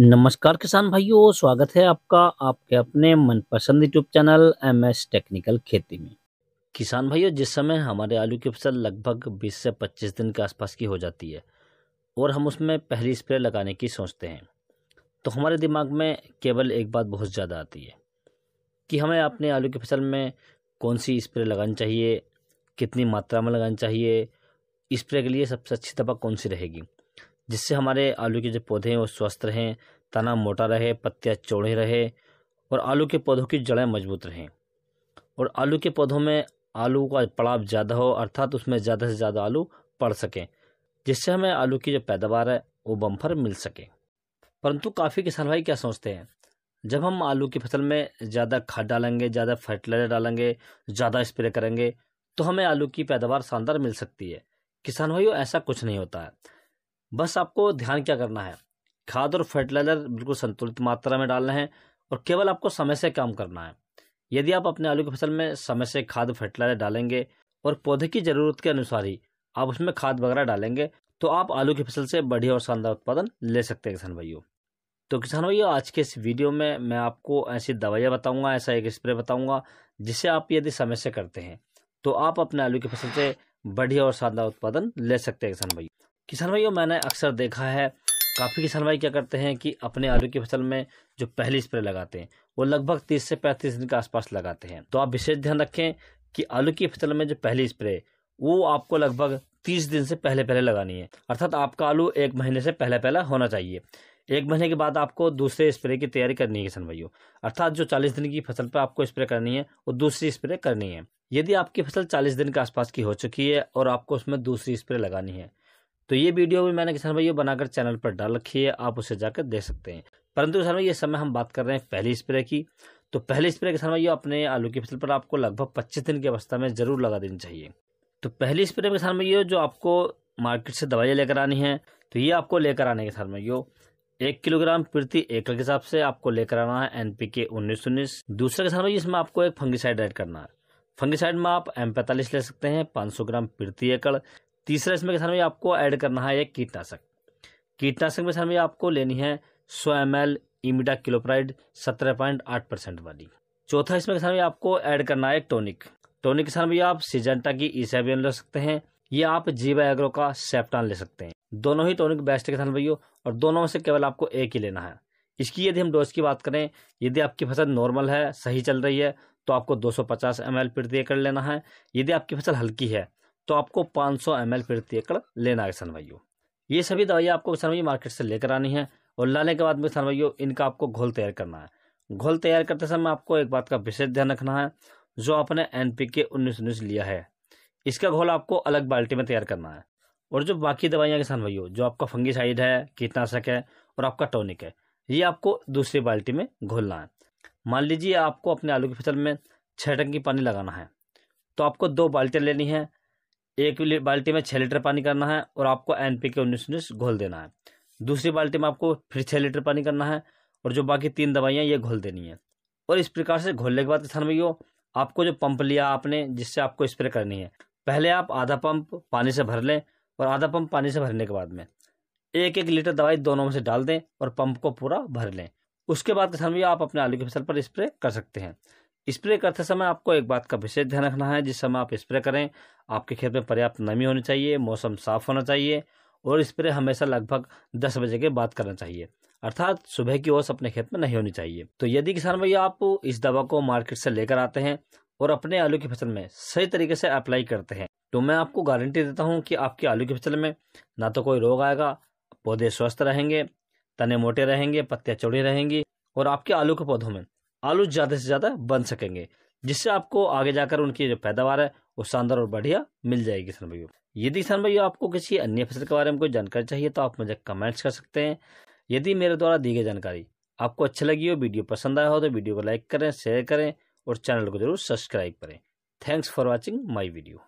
नमस्कार किसान भाइयों स्वागत है आपका आपके अपने मनपसंद YouTube channel M S technical खेती में किसान भाइयों जिस समय हमारे आलू की फसल लगभग 20 से 25 दिन के आसपास की हो जाती है और हम उसमें पहली स्प्रे लगाने की सोचते हैं तो हमारे दिमाग में केवल एक बात बहुत ज़्यादा आती है कि हमें अपने आलू की फसल में कौन सी स्प्रे लगानी चाहिए कितनी मात्रा में लगानी चाहिए स्प्रे के लिए सबसे अच्छी दवा कौन सी रहेगी जिससे हमारे आलू के जो पौधे हैं वो स्वस्थ रहें तना मोटा रहे पत्तियाँ चौड़े रहे और आलू के पौधों की जड़ें मजबूत रहें और आलू के पौधों में आलू का पड़ाव ज़्यादा हो अर्थात उसमें ज़्यादा से ज़्यादा आलू पड़ सकें जिससे हमें आलू की जो पैदावार है वो बम्फर मिल सके परंतु काफ़ी किसान भाई क्या सोचते हैं जब हम आलू की फसल में ज़्यादा खाद डालेंगे ज़्यादा फर्टिलाइजर डालेंगे ज़्यादा स्प्रे करेंगे तो हमें आलू की पैदावार शानदार मिल सकती है किसान भाई ऐसा कुछ नहीं होता है बस आपको ध्यान क्या करना है खाद और फर्टिलाइजर बिल्कुल संतुलित मात्रा में डालना है और केवल आपको समय से काम करना है यदि आप अपने आलू की फसल में समय से खाद फर्टिलाइजर डालेंगे और पौधे की ज़रूरत के अनुसार ही आप उसमें खाद वगैरह डालेंगे तो आप आलू की फसल से बढ़िया और शानदार उत्पादन ले सकते हैं किसान भाइयों तो किसान भाइयों आज के इस वीडियो में मैं आपको ऐसी दवाइयाँ बताऊंगा ऐसा एक स्प्रे बताऊंगा जिसे आप यदि समय से करते हैं तो आप अपने आलू की फसल से बढ़िया और शानदार उत्पादन ले सकते हैं किसान भाइयों किसान भाइयों मैंने अक्सर देखा है काफ़ी किसान भाई क्या करते हैं कि अपने आलू की फसल में जो पहली स्प्रे लगाते हैं वो लगभग तीस से पैंतीस दिन के आसपास लगाते हैं तो आप विशेष ध्यान रखें कि आलू की फसल में जो पहली स्प्रे वो आपको लगभग तीस दिन से पहले पहले लगानी है अर्थात आपका आलू एक महीने से पहले पहला होना चाहिए एक महीने के बाद आपको दूसरे स्प्रे की तैयारी करनी है किसान भाइयों अर्थात जो चालीस दिन की फसल पर आपको स्प्रे करनी है वो दूसरी स्प्रे करनी है यदि आपकी फसल चालीस दिन के आसपास की हो चुकी है और आपको उसमें दूसरी स्प्रे लगानी है तो ये वीडियो भी मैंने किसान भाई बनाकर चैनल पर डाल रखी है आप उसे जाकर देख सकते हैं परंतु किसान भाई ये समय हम बात कर रहे हैं पहली स्प्रे की तो पहली स्प्रे किसान भाई अपने आलू की फसल पर आपको लगभग पच्चीस दिन की अवस्था में जरूर लगा देनी चाहिए तो पहली स्प्रे किसान भाई जो आपको मार्केट से दवाइयाँ लेकर आनी है तो ये आपको लेकर आने के किसान भाइयों एक किलोग्राम प्रति एकड़ के हिसाब से आपको लेकर आना है एन पी के उन्नीस उन्नीस दूसरा किसान भाई इसमें आपको एक फंगिसाइड ऐड करना है फंगिसाइड में आप एम पैंतालीस ले सकते हैं 500 ग्राम प्रति एकड़ तीसरा इसमें के सामने आपको ऐड करना है एक कीटनाशक कीटनाशक में किसान आपको लेनी है सौ एम एल इमिडा क्लोप्राइड सत्रह पॉइंट आठ परसेंट वाली चौथा इसमें के में आपको ऐड करना है एक टॉनिक टॉनिक सामने आप सिजेंटा की ईसाबियन ले सकते हैं ये आप जीवा एग्रो का सेप्टान ले सकते हैं दोनों ही टॉनिक बेस्ट के साथ भैया और दोनों से केवल आपको एक ही लेना है इसकी यदि हम डोज की बात करें यदि आपकी फसल नॉर्मल है सही चल रही है तो आपको 250 सौ पचास एम एल प्रति एकड़ लेना है यदि आपकी फसल हल्की है तो आपको 500 सौ प्रति एकड़ लेना है किसान भाइयों ये सभी दवाइयाँ आपको किसान भाई मार्केट से लेकर आनी है और लाने के बाद में किसान भाइयों इनका आपको घोल तैयार करना है घोल तैयार करते समय आपको एक बात का विशेष ध्यान रखना है जो आपने एन पी के उन्नीस उन्नीस लिया है इसका घोल आपको अलग बाल्टी में तैयार करना है और जो बाकी दवाइयाँ किसान भाइयों जो आपका साइड है कीटनाशक है और आपका टॉनिक है ये आपको दूसरी बाल्टी में घोलना है मान लीजिए आपको अपने आलू की फसल में छः टंकी पानी लगाना है तो आपको दो बाल्टियाँ लेनी है एक बाल्टी में छः लीटर पानी करना है और आपको एन पी के उन्नीस उन्नीस घोल देना है दूसरी बाल्टी में आपको फिर छः लीटर पानी करना है और जो बाकी तीन दवाइयाँ ये घोल देनी है और इस प्रकार से घोलने के बाद किसान भाइयों आपको जो पंप लिया आपने जिससे आपको स्प्रे करनी है पहले आप आधा पंप पानी से भर लें और आधा पंप पानी से भरने के बाद में एक एक लीटर दवाई दोनों में से डाल दें और पंप को पूरा भर लें उसके बाद किसान भैया आप अपने आलू की फसल पर स्प्रे कर सकते हैं स्प्रे करते समय आपको एक बात का विशेष ध्यान रखना है जिस समय आप स्प्रे करें आपके खेत में पर्याप्त नमी होनी चाहिए मौसम साफ होना चाहिए और स्प्रे हमेशा लगभग दस बजे के बाद करना चाहिए अर्थात सुबह की ओस अपने खेत में नहीं होनी चाहिए तो यदि किसान भैया आप इस दवा को मार्केट से लेकर आते हैं और अपने आलू की फसल में सही तरीके से अप्लाई करते हैं तो मैं आपको गारंटी देता हूँ कि आपकी आलू की फसल में ना तो कोई रोग आएगा पौधे स्वस्थ रहेंगे तने मोटे रहेंगे पत्तियाँ चौड़ी रहेंगी और आपके आलू के पौधों में आलू ज़्यादा से ज़्यादा बन सकेंगे जिससे आपको आगे जाकर उनकी जो पैदावार है वो शानदार और बढ़िया मिल जाएगी किसान भाइयों यदि किसान भाइयों आपको किसी अन्य फसल के बारे में कोई जानकारी चाहिए तो आप मुझे कमेंट्स कर सकते हैं यदि मेरे द्वारा दी गई जानकारी आपको अच्छी लगी हो वीडियो पसंद आया हो तो वीडियो को लाइक करें शेयर करें और चैनल को जरूर सब्सक्राइब करें thanks for watching my video